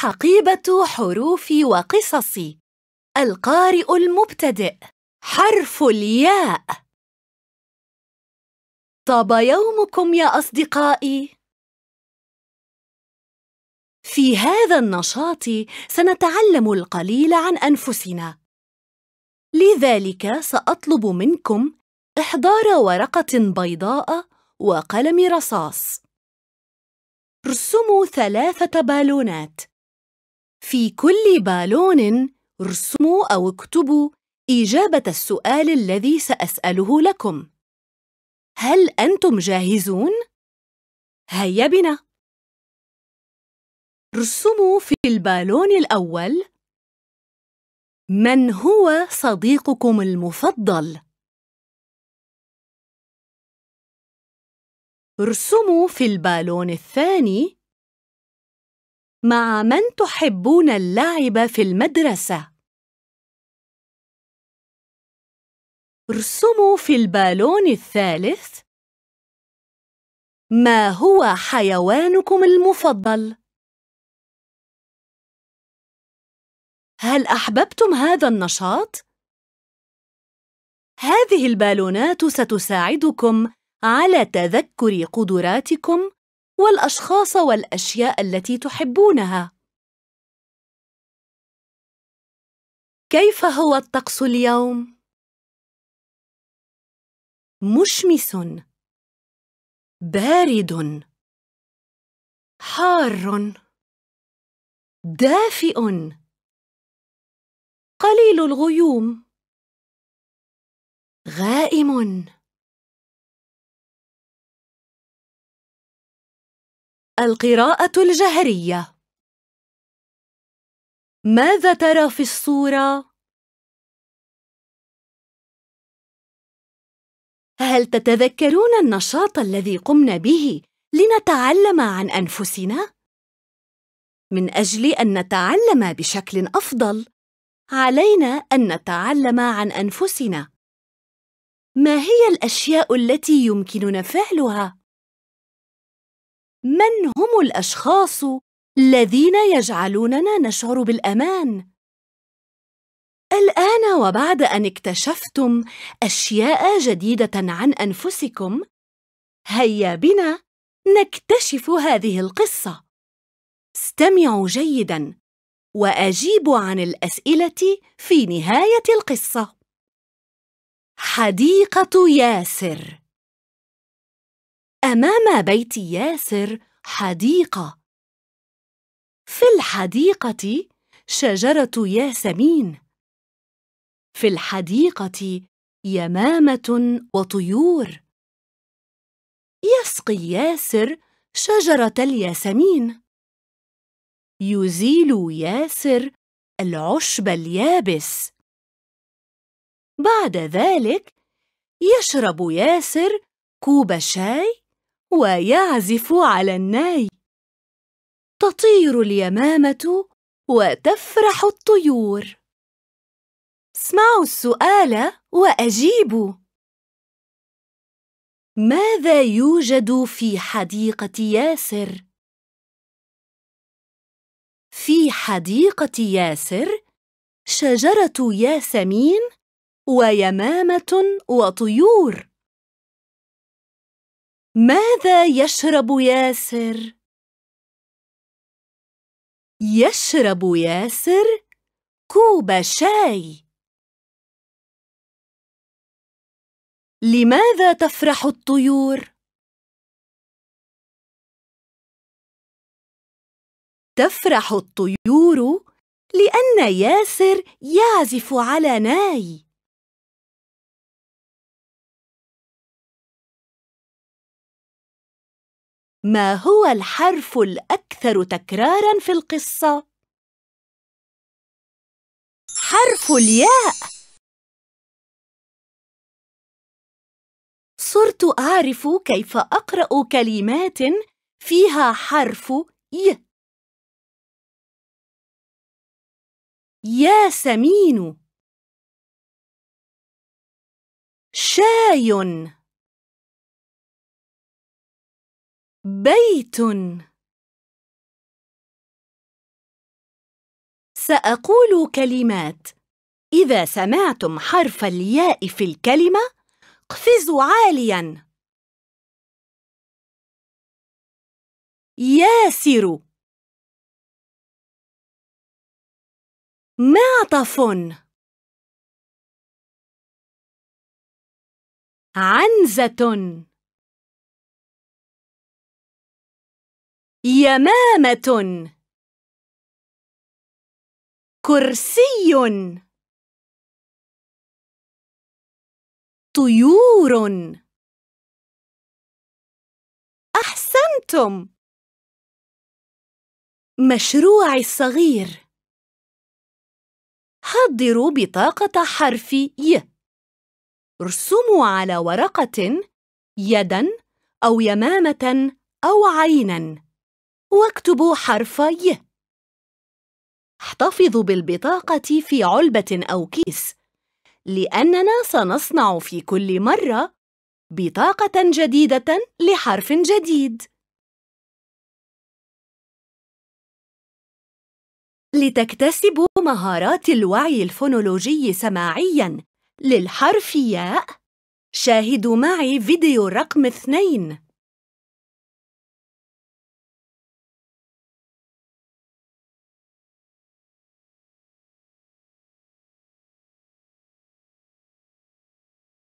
حقيبة حروفي وقصصي القارئ المبتدئ حرف الياء طاب يومكم يا أصدقائي في هذا النشاط سنتعلم القليل عن أنفسنا لذلك سأطلب منكم إحضار ورقة بيضاء وقلم رصاص ارسموا ثلاثة بالونات في كل بالون ارسموا أو اكتبوا إجابة السؤال الذي سأسأله لكم هل أنتم جاهزون؟ هيا بنا ارسموا في البالون الأول من هو صديقكم المفضل؟ ارسموا في البالون الثاني مع من تحبون اللعب في المدرسة؟ ارسموا في البالون الثالث ما هو حيوانكم المفضل؟ هل أحببتم هذا النشاط؟ هذه البالونات ستساعدكم على تذكر قدراتكم والأشخاص والأشياء التي تحبونها كيف هو الطقس اليوم؟ مشمس بارد حار دافئ قليل الغيوم غائم القراءة الجهرية ماذا ترى في الصورة؟ هل تتذكرون النشاط الذي قمنا به لنتعلم عن أنفسنا؟ من أجل أن نتعلم بشكل أفضل، علينا أن نتعلم عن أنفسنا. ما هي الأشياء التي يمكننا فعلها؟ من هم الأشخاص الذين يجعلوننا نشعر بالأمان؟ الآن وبعد أن اكتشفتم أشياء جديدة عن أنفسكم، هيا بنا نكتشف هذه القصة. استمعوا جيداً وأجيبوا عن الأسئلة في نهاية القصة. حديقة ياسر أمام بيت ياسر حديقة في الحديقة شجرة ياسمين في الحديقة يمامة وطيور يسقي ياسر شجرة الياسمين يزيل ياسر العشب اليابس بعد ذلك يشرب ياسر كوب شاي ويعزف على الناي تطير اليمامة وتفرح الطيور اسمعوا السؤال وأجيبوا ماذا يوجد في حديقة ياسر؟ في حديقة ياسر شجرة ياسمين ويمامة وطيور ماذا يشرب ياسر؟ يشرب ياسر كوب شاي لماذا تفرح الطيور؟ تفرح الطيور لأن ياسر يعزف على ناي ما هو الحرف الأكثر تكراراً في القصة؟ حرف الياء صرت أعرف كيف أقرأ كلمات فيها حرف ي يا سمين شاي بيت سأقول كلمات إذا سمعتم حرف الياء في الكلمة قفزوا عالياً ياسر معطف عنزة يمامة كرسي طيور أحسنتم مشروعي الصغير حضروا بطاقة حرف ي ارسموا على ورقة يداً أو يمامة أو عيناً واكتبوا حرف ي احتفظوا بالبطاقة في علبة أو كيس لأننا سنصنع في كل مرة بطاقة جديدة لحرف جديد لتكتسبوا مهارات الوعي الفونولوجي سماعياً للحرف ياء شاهدوا معي فيديو رقم اثنين